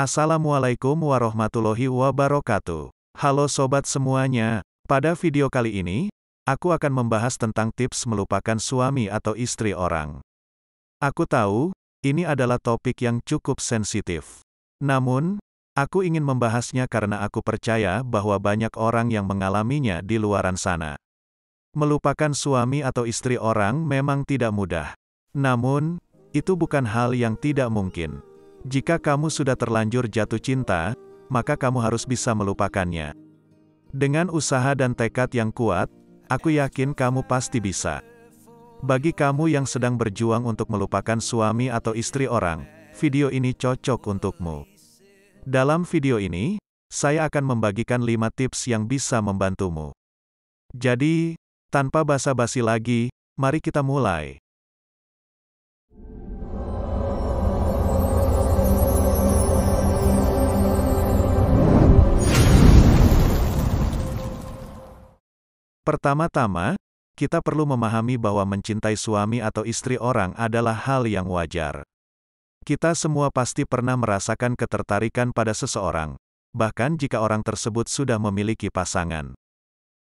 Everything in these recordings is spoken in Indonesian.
Assalamualaikum warahmatullahi wabarakatuh. Halo sobat semuanya, pada video kali ini, aku akan membahas tentang tips melupakan suami atau istri orang. Aku tahu, ini adalah topik yang cukup sensitif. Namun, aku ingin membahasnya karena aku percaya bahwa banyak orang yang mengalaminya di luaran sana. Melupakan suami atau istri orang memang tidak mudah. Namun, itu bukan hal yang tidak mungkin. Jika kamu sudah terlanjur jatuh cinta, maka kamu harus bisa melupakannya. Dengan usaha dan tekad yang kuat, aku yakin kamu pasti bisa. Bagi kamu yang sedang berjuang untuk melupakan suami atau istri orang, video ini cocok untukmu. Dalam video ini, saya akan membagikan 5 tips yang bisa membantumu. Jadi, tanpa basa-basi lagi, mari kita mulai. Pertama-tama, kita perlu memahami bahwa mencintai suami atau istri orang adalah hal yang wajar. Kita semua pasti pernah merasakan ketertarikan pada seseorang, bahkan jika orang tersebut sudah memiliki pasangan.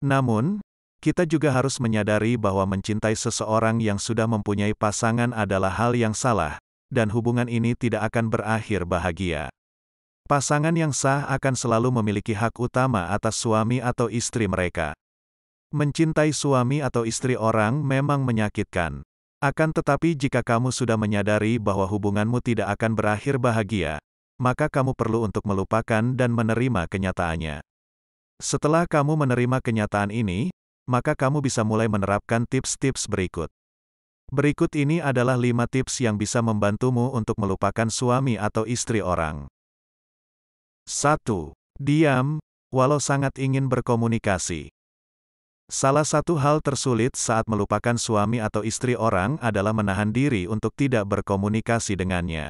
Namun, kita juga harus menyadari bahwa mencintai seseorang yang sudah mempunyai pasangan adalah hal yang salah, dan hubungan ini tidak akan berakhir bahagia. Pasangan yang sah akan selalu memiliki hak utama atas suami atau istri mereka. Mencintai suami atau istri orang memang menyakitkan. Akan tetapi jika kamu sudah menyadari bahwa hubunganmu tidak akan berakhir bahagia, maka kamu perlu untuk melupakan dan menerima kenyataannya. Setelah kamu menerima kenyataan ini, maka kamu bisa mulai menerapkan tips-tips berikut. Berikut ini adalah lima tips yang bisa membantumu untuk melupakan suami atau istri orang. 1. Diam, walau sangat ingin berkomunikasi. Salah satu hal tersulit saat melupakan suami atau istri orang adalah menahan diri untuk tidak berkomunikasi dengannya.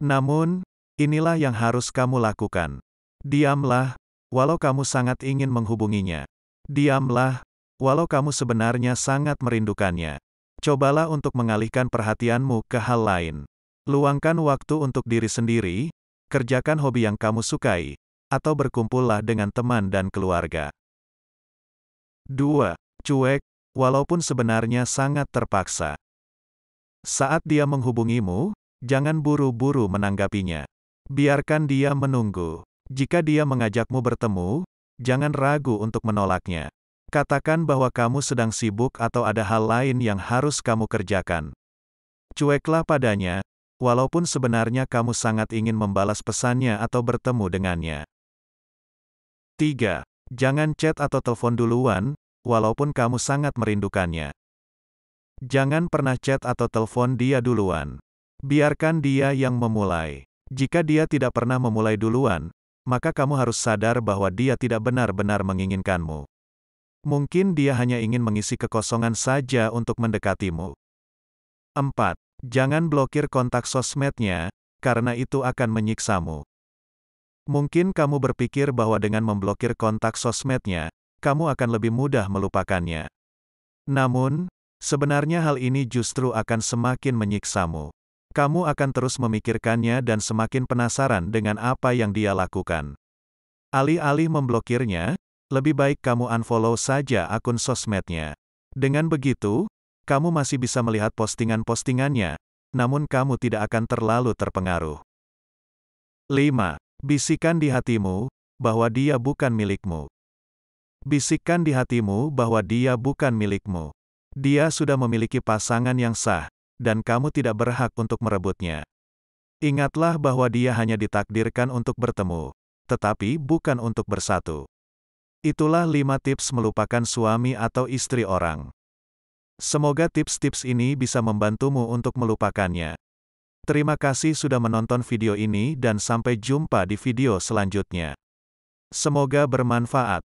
Namun, inilah yang harus kamu lakukan. Diamlah, walau kamu sangat ingin menghubunginya. Diamlah, walau kamu sebenarnya sangat merindukannya. Cobalah untuk mengalihkan perhatianmu ke hal lain. Luangkan waktu untuk diri sendiri, kerjakan hobi yang kamu sukai, atau berkumpullah dengan teman dan keluarga. 2. Cuek, walaupun sebenarnya sangat terpaksa. Saat dia menghubungimu, jangan buru-buru menanggapinya. Biarkan dia menunggu. Jika dia mengajakmu bertemu, jangan ragu untuk menolaknya. Katakan bahwa kamu sedang sibuk atau ada hal lain yang harus kamu kerjakan. Cueklah padanya, walaupun sebenarnya kamu sangat ingin membalas pesannya atau bertemu dengannya. 3. Jangan chat atau telepon duluan, walaupun kamu sangat merindukannya. Jangan pernah chat atau telepon dia duluan. Biarkan dia yang memulai. Jika dia tidak pernah memulai duluan, maka kamu harus sadar bahwa dia tidak benar-benar menginginkanmu. Mungkin dia hanya ingin mengisi kekosongan saja untuk mendekatimu. 4. Jangan blokir kontak sosmednya, karena itu akan menyiksamu. Mungkin kamu berpikir bahwa dengan memblokir kontak sosmednya, kamu akan lebih mudah melupakannya. Namun, sebenarnya hal ini justru akan semakin menyiksamu. Kamu akan terus memikirkannya dan semakin penasaran dengan apa yang dia lakukan. Alih-alih memblokirnya, lebih baik kamu unfollow saja akun sosmednya. Dengan begitu, kamu masih bisa melihat postingan-postingannya, namun kamu tidak akan terlalu terpengaruh. 5. Bisikan di hatimu, bahwa dia bukan milikmu. Bisikan di hatimu bahwa dia bukan milikmu. Dia sudah memiliki pasangan yang sah, dan kamu tidak berhak untuk merebutnya. Ingatlah bahwa dia hanya ditakdirkan untuk bertemu, tetapi bukan untuk bersatu. Itulah lima tips melupakan suami atau istri orang. Semoga tips-tips ini bisa membantumu untuk melupakannya. Terima kasih sudah menonton video ini dan sampai jumpa di video selanjutnya. Semoga bermanfaat.